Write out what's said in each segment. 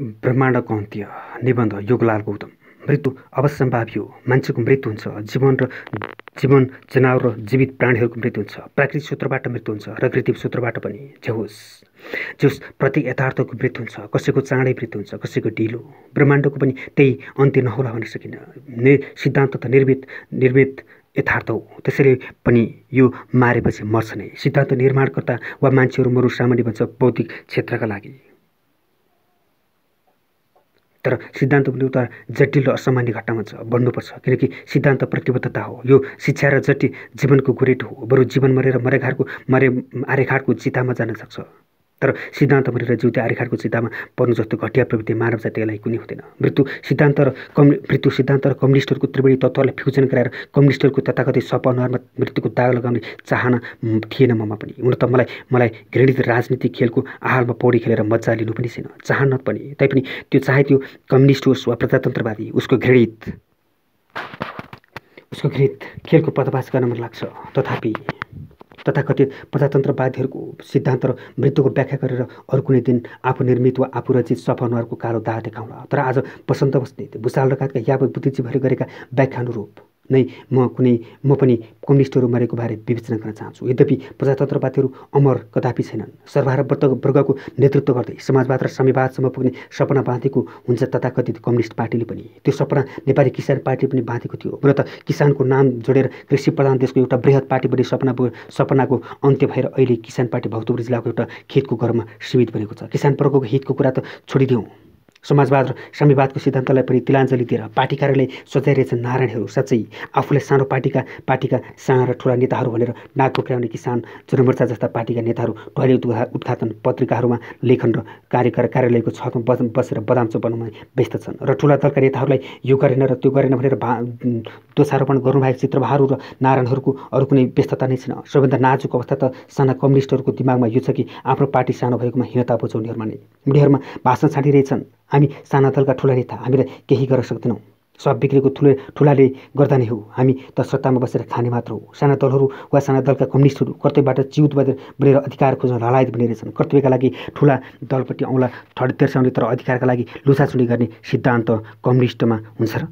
ब्रह्माण्डको अन्त्य निबन्ध योगलाल गौतम मृत्यु अवसम्भावी हो मान्छेको मृत्यु हुन्छ जीवन र जीवन जनावर र जीवित प्राणीहरूको मृत्यु हुन्छ प्राकृतिक सूत्रबाट मृत्यु हुन्छ र कृत्रिम सूत्रबाट पनि जे होस् जस प्रति यथार्थको मृत्यु हुन्छ कसैको चाँडै मृत्यु हुन्छ कसैको ढिलो ब्रह्माण्डको पनि त्यही अन्त्य नहोला भन्न सकिन्न नि सिद्धान्त त निर्मित निर्मित यथार्थ हो त्यसैले पनि यो मारेपछि मर्छ नै सिद्धान्त निर्माणकर्ता वा मान्छेहरू मरु सामान्य भन्छ बौद्धिक क्षेत्रका लागि तर सिद्धान्त पनि उता जटिल र असामान्य घटनामा छ बढ्नुपर्छ किनकि सिद्धान्त प्रतिबद्धता हो यो शिक्षा र जटिल जीवनको गुरेट हो बरु जीवन मरेर मरेघाटको मरे आर्यघाटको चितामा जान सक्छ तर सिद्धान्त भनेर जिउ त्यो चितामा पर्नु जस्तो घटिया प्रवृत्ति मानव जातिलाई कुनै हुँदैन मृत्यु सिद्धान्त र कम्यु मृत्यु सिद्धान्त र कम्युनिस्टहरूको त्रिवेणी तत्त्वलाई फ्युजन गराएर कम्युनिस्टहरूको तथाकथित सप अनुहारमा मृत्युको दाग लगाउने चाहना थिएन ममा पनि हुन त मलाई मलाई घृणित राजनीतिक खेलको आहारमा पौडी खेलेर मजा लिनु पनि छैन चाहना पनि तैपनि त्यो चाहे त्यो कम्युनिस्ट होस् वा प्रजातन्त्रवादी उसको घृणित उसको घृणित खेलको पर्दावास गर्न मन लाग्छ तथापि तथाकथित प्रजातन्त्रवादीहरूको सिद्धान्त र मृत्युको व्याख्या गरेर अरू कुनै दिन आफू निर्मित वा आफू रचित सफनहरूको कालो दाह देखाउन तर आज बसन्त बस्नेत भूषाल लगायतका यावत बुद्धिजीवहरू गरेका व्याख्यानुरूप नै म कुनै म पनि कम्युनिस्टहरू मरेको बारे विवेचना गर्न चाहन्छु यद्यपि प्रजातन्त्रवादीहरू अमर कदापि छैनन् सर्वहारा वर्ग वर्गको नेतृत्व गर्दै समाजवाद र समयवादसम्म पुग्ने सपना बाँधेको हुन्छ तथाकथित कम्युनिस्ट पार्टीले पनि त्यो सपना नेपाली किसान पार्टीले पनि बाँधेको थियो त किसानको नाम जोडेर कृषि प्रधान देशको एउटा वृहत पार्टी बने सपना सपनाको अन्त्य भएर अहिले किसान पार्टी भक्तपुर जिल्लाको एउटा खेतको घरमा सीमित बनेको छ किसान वर्गको हितको कुरा त छोडिदिउँ समाजवाद र साम्यवादको सिद्धान्तलाई पनि तिलाञ्जली दिएर पार्टी कार्यालय सजाइरहेछन् नारायणहरू साँच्चै आफूलाई सानो पार्टीका पार्टीका साना र ठुला नेताहरू भनेर नाक ठोक्राउने किसान जनमोर्चा जस्ता पार्टीका नेताहरू उद्घा उद्घाटन पत्रिकाहरूमा लेखन र कार्यकार कार्यालयको छतमा बस बसेर बदाम चोपाउनुमा व्यस्त छन् र ठुला दलका नेताहरूलाई यो गरेन र त्यो गरेन भनेर भा दोषारोपण गर्नुभएको चित्रभाहरू र नारायणहरूको अरू कुनै व्यस्तता नै छैन सबैभन्दा नाजुक अवस्था त साना कम्युनिस्टहरूको दिमागमा यो छ कि आफ्नो पार्टी सानो भएकोमा हिँडता बुझाउनेहरूमा नै उनीहरूमा भाषण छाँटिरहेछन् हामी साना दलका ठुला नेता हामीलाई केही गर्न सक्दैनौँ सब बिग्रेको ठुलो ठुलाले गर्दा नै हो हामी त सत्तामा बसेर खाने मात्र हो साना दलहरू वा साना दलका कम्युनिस्टहरू कर्तव्यबाट चिउत बनेर अधिकार खोज्न ललायत बनेर छन् कर्तव्यका लागि ठुला दलपट्टि औँला ठड तेर्साउने तर अधिकारका लागि लुछाचुली गर्ने सिद्धान्त कम्युनिस्टमा हुन्छ र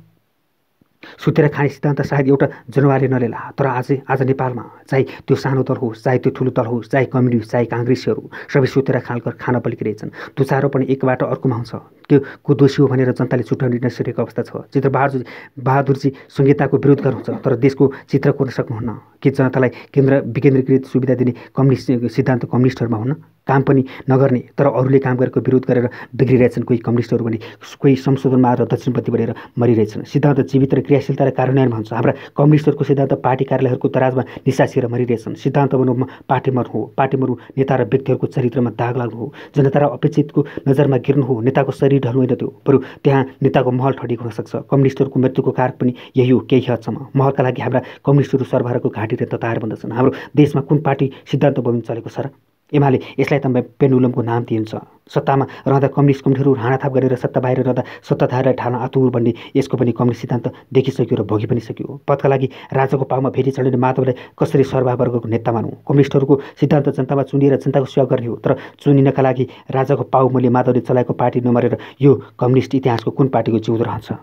सुतेर खाने सिद्धान्त सायद एउटा जनावरले नलेला तर आज आज नेपालमा चाहे त्यो सानो दल होस् चाहे त्यो ठुलो दल होस् चाहे कम्युनिस्ट चाहे काङ्ग्रेसीहरू सबै सुतेर खाल खान पल्किरहेछन् दुचारो पनि एकबाट अर्कोमा हुन्छ त्यो को दोषी हो भनेर जनताले छुट्याउने नसकेको अवस्था छ चित्र बहादुर बहादुरजी संहिताको विरोध गर्नुहुन्छ तर देशको चित्र कोर्न सक्नुहुन्न के जनतालाई केन्द्र विकेन्द्रीकृत सुविधा दिने कम्युनिस्ट सिद्धान्त कम्युनिस्टहरूमा हुन्न काम पनि नगर्ने तर अरूले काम गरेको विरोध गरेर बिग्रिरहेछन् कोही कम्युनिस्टहरू भने कोही संशोधनमा आएर दक्षिणप्रति बढेर मरिरहेछन् सिद्धान्त जीवित र क्रियाशीलता र कार्यान्वयनमा हुन्छ हाम्रा कम्युनिस्टहरूको सिद्धान्त पार्टी कार्यालयहरूको तराजमा निसासिएर मरिरहेछन् सिद्धान्त बनाउनुमा पार्टी मर्नु हो पार्टी मर्नु नेता र व्यक्तिहरूको चरित्रमा दाग लाग्नु हो जनता र अपेक्षितको नजरमा गिर्नु हो नेताको शरीर युद्धहरू होइन त्यो बरु त्यहाँ नेताको महल हुन हुनसक्छ कम्युनिस्टहरूको मृत्युको कारण पनि यही हो केही हदसम्म महलका लागि हाम्रा कम्युनिस्टहरू सर्वहाराको र तताएर भन्दछन् हाम्रो देशमा कुन पार्टी सिद्धान्त बमिन चलेको छ र एमाले यसलाई त पेन्डुलमको नाम दिइन्छ सत्तामा रहँदा कम्युनिस्ट कमिटीहरू हानाथाप गरेर सत्ता बाहिर रहँदा सत्ताधारलाई ठाल्न आतुर भन्ने यसको पनि कम्युनिस्ट सिद्धान्त देखिसक्यो र भोगि पनि सक्यो पदका लागि राजाको पाउमा फेरि चढेर माधवलाई कसरी सर्वावर्गको नेता मानौँ कम्युनिस्टहरूको सिद्धान्त जनतामा चुनिएर जनताको सेवा गर्ने हो तर चुनिनका लागि राजाको पाउ मैले माधवले चलाएको पार्टी नमरेर यो कम्युनिस्ट इतिहासको कुन पार्टीको जिउँदो रहन्छ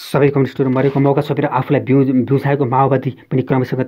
सबै कम्युनिस्टहरू मरेको मौका छोपेर आफूलाई बिउ बिउसाएको माओवादी पनि क्रमशः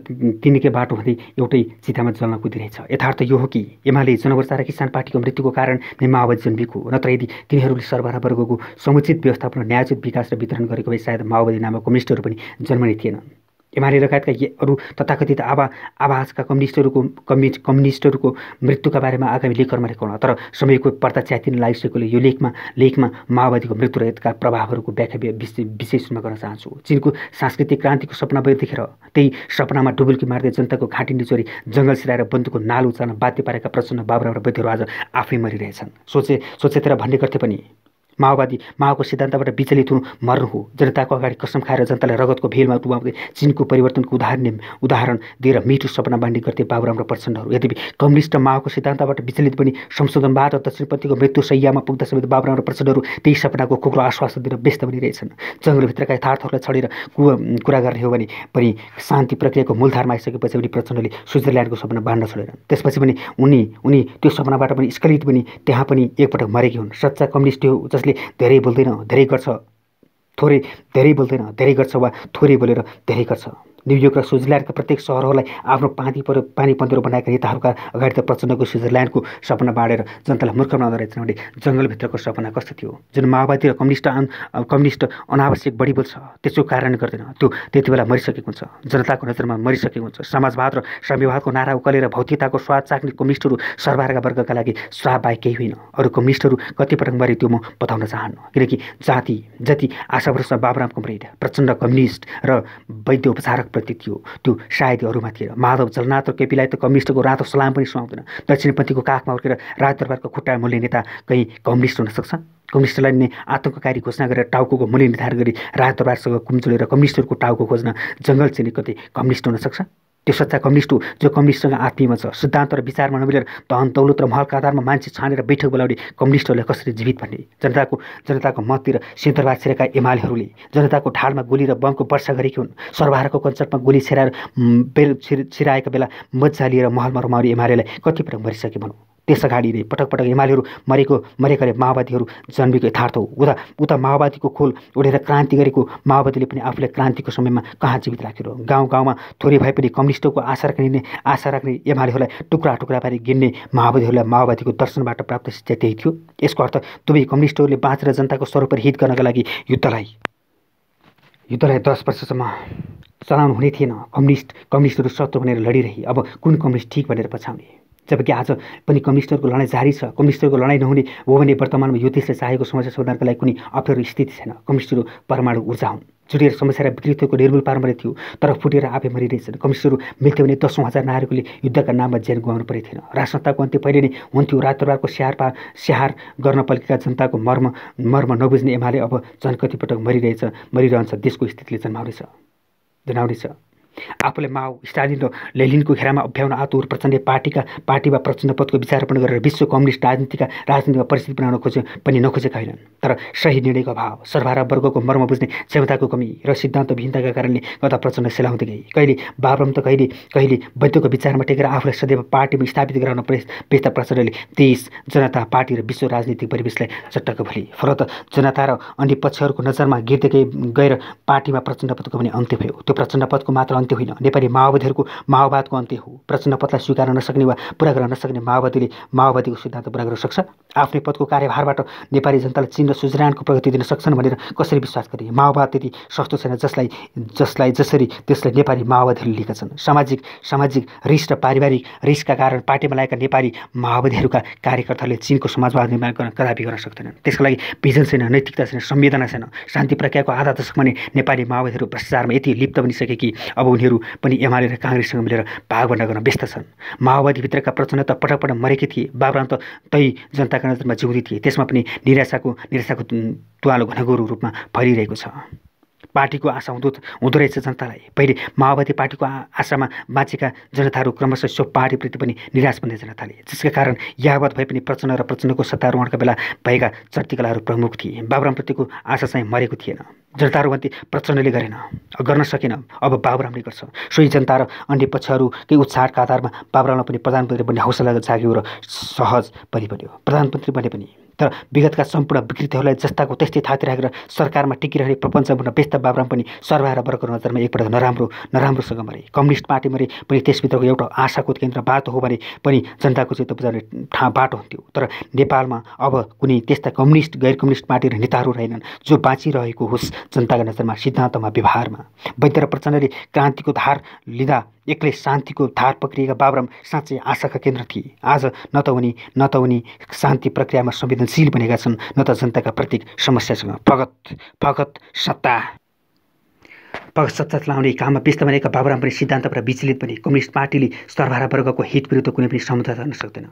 तिनीकै बाटो हुँदै एउटै चितामा जल्न कुदिरहेछ यथार्थ यो हो कि एमाले जनवर्चा र किसान पार्टीको मृत्युको कारण नै माओवादी जन्मिएको नत्र यदि तिनीहरूले सरबराह वर्गको समुचित व्यवस्थापन न्यायोचित विकास र वितरण गरेको भए सायद माओवादी नामक कम्युनिस्टहरू पनि जन्मने थिएनन् एमाले लगायतका अरू तथाकथित आवा आवाजका कम्युनिस्टहरूको कम्युनिस्ट कम्युनिस्टहरूको मृत्युका बारेमा आगामी लेखहरूमा लेख तर समयको पर्दा च्यातिन लागिसकेकोले यो लेखमा लेखमा माओवादीको मृत्यु रहेका प्रभावहरूको व्याख्या विशेष रूपमा गर्न चाहन्छु चिनको सांस्कृतिक क्रान्तिको सपना भयो त्यही सपनामा डुबुल्की मार्दै जनताको घाँटी निचोरी जङ्गल सिराएर बन्दुकको नाल उचाल्न बाध्य पारेका प्रचण्ड बाबुरा र वैद्यहरू आज आफै मरिरहेछन् सोचे सोचेतिर भन्ने गर्थे पनि माओवादी माओको सिद्धान्तबाट विचलित हुनु मर्नु हो जनताको अगाडि कसम खाएर जनतालाई रगतको भेलमा डुबाउँदै चिनको परिवर्तनको उदाहरण उदाहरण दिएर मिठो सपना बाँड्ने गर्थे बाबुराम र प्रचण्डहरू यद्यपि कम्युनिस्ट माओको सिद्धान्तबाट विचलित पनि संशोधनबाट दक्षिणपतिको मृत्यु सैयामा पुग्दा समेत बाबुराम र प्रचण्डहरू त्यही सपनाको कुखुरो आश्वासन दिएर व्यस्त पनि रहेछन् जङ्गलभित्रका यथार्थहरूलाई छडेर कुरा गर्ने हो भने पनि शान्ति प्रक्रियाको मूलधारमा आइसकेपछि पनि प्रचण्डले स्विजरल्यान्डको सपना बाँड्न छोडेनन् त्यसपछि पनि उनी उनी त्यो सपनाबाट पनि स्खलित पनि त्यहाँ पनि एकपटक मरेकी हुन् सच्चा कम्युनिस्ट हो कसले धेरै बोल्दैन धेरै गर्छ थोरै धेरै बोल्दैन धेरै गर्छ वा थोरै बोलेर धेरै गर्छ न्युयोर्क र स्विजरल्यान्डका प्रत्येक सहरहरूलाई आफ्नो पानी पर पानी पन्तेरो बनाएका नेताहरूका अगाडि त प्रचण्डको स्विजरल्यान्डको सपना बाँडेर जनतालाई मूर्ख बनाउँदो रहेछ भने जङ्गलभित्रको सपना कस्तो थियो जुन माओवादी र कम्युनिस्ट आन कम्युनिस्ट अनावश्यक बढी बोल्छ त्यसको कारण गर्दैन त्यो त्यति बेला मरिसकेको हुन्छ जनताको नजरमा मरिसकेको हुन्छ समाजवाद र संविवादको नारा उकालेर भौतिकताको स्वाद चाख्ने कम्युनिस्टहरू सर्वहारा वर्गका लागि श्राप केही होइन अरू कम्युनिस्टहरू कतिपटक मरे त्यो म बताउन चाहन्न किनकि जाति जति वर्षमा बाबुराम कुमरेड प्रचण्ड कम्युनिस्ट र वैद्य उपचारकप्रति थियो त्यो सायद अरूमा थिएर माधव जलनाथ र केपीलाई त कम्युनिस्टको रातो सलाम पनि सुहाउँदैन दक्षिणपन्थीको काखमा उर्केर राजदरबारको खुट्टा मूल्य नेता कहीँ कम्युनिस्ट हुनसक्छ कम्युनिस्टलाई नै आतङ्ककारी घोषणा गरेर टाउको मूल्य निर्धारण गरी राजदरबारसँग कुम्चुलेर कम्युनिस्टहरूको टाउको खोज्न जङ्गल चिनी कति कम्युनिस्ट हुनसक्छ त्यो सच्चा कम्युनिस्ट हो जो कम्युनिस्टसँग आत्मीयमा छ सिद्धान्त र विचारमा नमिलेर धन दौलत र महलका आधारमा मान्छे छानेर बैठक बोलाउने कम्युनिस्टहरूलाई कसरी जीवित भन्ने जनताको जनताको मततिर सेन्तरवाद छिरेका एमालेहरूले जनताको ढाडमा गोली र बमको वर्षा गरेकी हुन् सरबारको कञ्चटमा गोली छिराएर बेल छिराएका बेला मजा लिएर महलमा रमाउने एमालेलाई कति मरिसके भनौँ त्यस अगाडि नै पटक पटक हिमालीहरू मरेको मरेकाले माओवादीहरू जन्मेको यथार्थ हो उता उता माओवादीको खोल उडेर क्रान्ति गरेको माओवादीले पनि आफूलाई क्रान्तिको समयमा कहाँ जीवित राखेर गाउँ गाउँमा थोरै भए पनि कम्युनिस्टको आशा राख्ने आशा राख्ने एमालेहरूलाई टुक्रा टुक्रा पारि गिन्ने माओवादीहरूलाई माओवादीको दर्शनबाट प्राप्त शिक्षा त्यही थियो यसको अर्थ दुवै कम्युनिस्टहरूले बाँचेर जनताको स्वरूप हित गर्नका लागि युद्धलाई युद्धलाई दस वर्षसम्म चलाउनु हुने थिएन कम्युनिस्ट कम्युनिस्टहरू शत्रु भनेर लडिरहे अब कुन कम्युनिस्ट ठिक भनेर पछाउने जबकि आज पनि कम्युनिस्टहरूको लडाइँ जारी छ कम्युनिस्टहरूको लडाइँ नहुने हो भने वर्तमानमा यो देशले चाहेको समस्या समाधानको लागि कुनै अप्ठ्यारो स्थिति छैन कम्युनिस्टहरू परमाणु ऊर्जा हुन् जुटेर समस्या र विकृतिको निर्मूल पार्नले थियो तर फुटेर आफै मरिरहेछन् कम्युनिस्टहरू मिल्थ्यो भने दसौँ हजार नारीहरूले युद्धका नाममा ज्यान गुमाउनु परेको थिएन राजसंस्थाको अन्त्य पहिले नै हुन्थ्यो रातरबारको स्याहार पा स्याहार गर्न पल्केका जनताको मर्म मर्म नबुझ्ने एमाले अब झन् कतिपटक मरिरहेछ मरिरहन्छ देशको स्थितिले जन्माउनेछ जनाउनेछ आफूले माओ स्टालिन र लेलिनको घेरामा अभ्याउन आतुर प्रचण्डले पार्टीका पार्टीमा प्रचण्ड पदको विचारोपण गरेर विश्व कम्युनिस्ट राजनीतिका राजनीतिमा परिस्थिति बनाउन खोजे पनि नखोजेका होइनन् तर सही निर्णयको अभाव सर्वहारा वर्गको मर्म बुझ्ने क्षमताको कमी र सिद्धान्त सिद्धान्तविहीनताका कारणले गर्दा प्रचण्ड सेलाउँदै गए कहिले बाबरम त कहिले कहिले वैद्यको विचारमा टेकेर आफूलाई सदैव पार्टीमा स्थापित गराउन प्रयस प्रचण्डले देश जनता पार्टी र विश्व राजनीतिक परिवेशलाई चट्टक भोलि फरत जनता र अन्य पक्षहरूको नजरमा गिर्दै गएर पार्टीमा प्रचण्ड पदको पनि अन्त्य भयो त्यो प्रचण्ड पदको मात्र अन्त्य होइन नेपाली माओवादीहरूको माओवादको अन्त्य हो प्रचण्डपदलाई स्वीकार नसक्ने वा पुरा गर्न नसक्ने माओवादीले माओवादीको सिद्धान्त पुरा गर्न सक्छ आफ्नै पदको कार्यभारबाट नेपाली जनतालाई चिन र सुजरानको प्रगति दिन सक्छन् भनेर कसरी विश्वास गरे माओवाद त्यति सस्तो छैन जसलाई जसलाई जसरी त्यसलाई नेपाली माओवादीहरूले लिएका छन् सामाजिक सामाजिक रिस र पारिवारिक रिसका कारण पार्टीमा लागेका नेपाली माओवादीहरूका कार्यकर्ताहरूले चिनको समाजवाद निर्माण गर्न कदापि गर्न सक्दैनन् त्यसको लागि भिजन छैन नैतिकता छैन संवेदना छैन शान्ति प्रक्रियाको आधा दशक नै नेपाली माओवादीहरू भ्रष्टाचारमा यति लिप्त बनिसके कि अब उनीहरू पनि एमाले र काङ्ग्रेससँग मिलेर भागभन्डा गर्न व्यस्त छन् माओवादीभित्रका प्रचण्ड त पटक पटक मरेकी थिए बाबुराम त तै जनताका नजरमा जिउँदै थिए त्यसमा पनि निराशाको निराशाको तुवालो घनघोर रूपमा फैलिरहेको छ पार्टीको आशा हुँदो हुँदो रहेछ जनतालाई पहिले माओवादी पार्टीको आशामा बाँचेका जनताहरू क्रमशः सो पार्टीप्रति पनि निराश बन्ने जनताले जसका कारण यावत भए पनि प्रचण्ड र प्रचण्डको सत्तारोहणका बेला भएका चर्तिकलाहरू प्रमुख थिए बाबुरामप्रतिको आशा चाहिँ मरेको थिएन जनताहरूमध्ये प्रचण्डले गरेन गर्न सकेन अब बाबुरामले गर्छ सोही जनता र अन्य पक्षहरूकै उत्साहका आधारमा बाबुरामलाई पनि प्रधानमन्त्री बन्ने हौसला जाग्यो र सहज पनि बन्यो प्रधानमन्त्री बने पनि तर विगतका सम्पूर्ण विकृतिहरूलाई जस्ताको त्यस्तै थाती राखेर सरकारमा टिकिरहने प्रपञ्च व्यस्त बाबराम पनि सर्वाहार वर्गको नजरमा एकपल्ट नराम्रो नराम्रोसँग मरे कम्युनिस्ट पार्टी मरे पनि त्यसभित्रको एउटा आशाको केन्द्र बाटो हो भने पनि जनताको चित्त बुझाउने ठाँ बाटो हुन्थ्यो तर नेपालमा अब कुनै त्यस्ता कम्युनिस्ट गैर कम्युनिस्ट पार्टी र नेताहरू रहेनन् जो बाँचिरहेको होस् जनताको नजरमा सिद्धान्तमा व्यवहारमा वैद्य र प्रचण्डले क्रान्तिको धार लिँदा एक्लै शान्तिको धार पक्रिएका बाबुराम साँच्चै आशाका केन्द्र थिए आज न त उनी न त उनी शान्ति प्रक्रियामा संवेदनशील बनेका छन् न त जनताका प्रतीक समस्यासँग फगत फगत सत्ता पगत सत्ता चलाउने काममा व्यस्त बनेका बाबुराम पनि सिद्धान्तबाट विचलित बने कम्युनिस्ट पार्टीले सर्वहारा वर्गको हित विरुद्ध कुनै पनि सम्झौता गर्न सक्दैन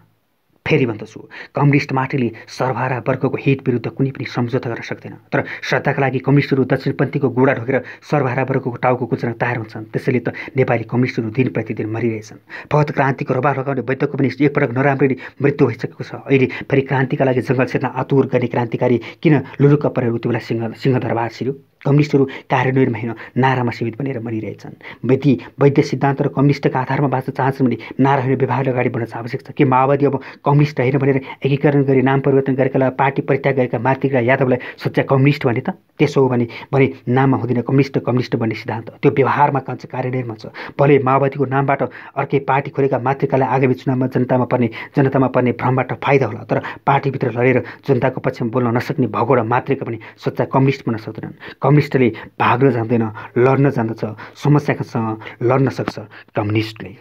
फेरि भन्दछु कम्युनिस्ट मार्टीले सर्वहारा वर्गको हित विरुद्ध कुनै पनि सम्झौता गर्न सक्दैन तर श्रद्धाका लागि कम्युनिस्टहरू दक्षिणपन्थीको गोडा ढोकेर सर्वहारा वर्गको टाउको कुच्न तयार हुन्छन् त्यसैले त नेपाली कम्युनिस्टहरू दिन प्रतिदिन मरिरहेछन् फत क्रान्तिको रबार लगाउने वैद्यको पनि एकपटक नराम्ररी मृत्यु भइसकेको छ अहिले फेरि क्रान्तिका लागि जङ्गल क्षेत्रमा आतुर गर्ने क्रान्तिकारी किन लुरुक्क परेर उति बेला सिंह सिंहदरबार छिर्यो कम्युनिस्टहरू कार्यान्वयनमा होइन नारामा सीमित बनेर मरिरहेछन् यदि वैद्य सिद्धान्त र कम्युनिस्टका आधारमा बाँच्न चाहन्छन् भने नारा होइन व्यवहार अगाडि बढ्न चाहिँ आवश्यक छ कि माओवादी अब कम्युनिस्ट होइन भनेर एकीकरण गरी नाम परिवर्तन गरेका पार्टी परित्याग गरेका मातृका यादवलाई सोच्या कम्युनिस्ट भने त त्यसो हो भने भने नाममा हुँदैन कम्युनिस्ट कम्युनिस्ट भन्ने सिद्धान्त त्यो व्यवहारमा कन्छ कार्यान्वयनमा छ भले माओवादीको नामबाट अर्कै पार्टी खोलेका मातृकालाई आगामी चुनावमा जनतामा पर्ने जनतामा पर्ने भ्रमबाट फाइदा होला तर पार्टीभित्र लडेर जनताको पक्षमा बोल्न नसक्ने भगोडा मातृका पनि सच्चा कम्युनिस्ट बन्न सक्दैनन् कम्युनिस्टले भाग्न जान्दैन लड्न जान्दछ समस्यासँग लड्न सक्छ कम्युनिस्टले